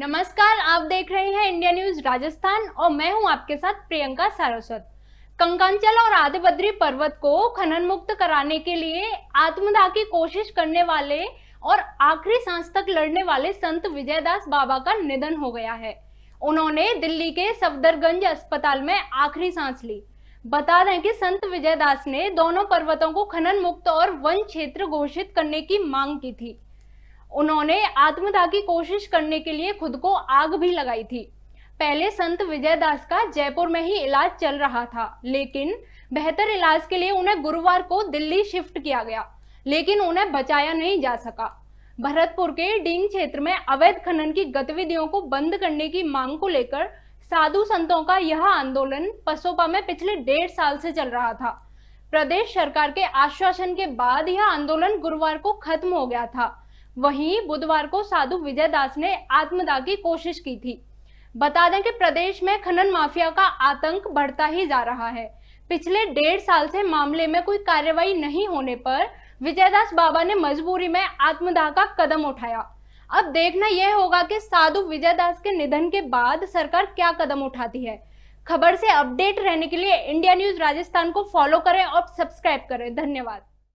नमस्कार आप देख रहे हैं इंडिया न्यूज राजस्थान और मैं हूं आपके साथ प्रियंका सारस्वत कंकांचल और आदिबद्री बद्री पर्वत को खनन मुक्त कराने के लिए आत्मदाह की कोशिश करने वाले और आखिरी सांस तक लड़ने वाले संत विजयदास बाबा का निधन हो गया है उन्होंने दिल्ली के सफदरगंज अस्पताल में आखिरी सांस ली बता दें कि संत विजयदास ने दोनों पर्वतों को खनन मुक्त और वन क्षेत्र घोषित करने की मांग की थी उन्होंने आत्मदाह की कोशिश करने के लिए खुद को आग भी लगाई थी पहले संत विजयदास का जयपुर में ही इलाज चल रहा था लेकिन बेहतर इलाज के लिए उन्हें गुरुवार को दिल्ली शिफ्ट किया गया लेकिन उन्हें बचाया नहीं जा सका भरतपुर के डींग क्षेत्र में अवैध खनन की गतिविधियों को बंद करने की मांग को लेकर साधु संतों का यह आंदोलन पसोपा में पिछले डेढ़ साल से चल रहा था प्रदेश सरकार के आश्वासन के बाद यह आंदोलन गुरुवार को खत्म हो गया था वहीं बुधवार को साधु विजय दास ने आत्मदाह की कोशिश की थी बता दें कि प्रदेश में खनन माफिया का आतंक बढ़ता ही जा रहा है पिछले डेढ़ साल से मामले में कोई कार्यवाही नहीं होने पर विजयदास बाबा ने मजबूरी में आत्मदाह का कदम उठाया अब देखना यह होगा कि साधु विजयदास के निधन के बाद सरकार क्या कदम उठाती है खबर से अपडेट रहने के लिए इंडिया न्यूज राजस्थान को फॉलो करें और सब्सक्राइब करें धन्यवाद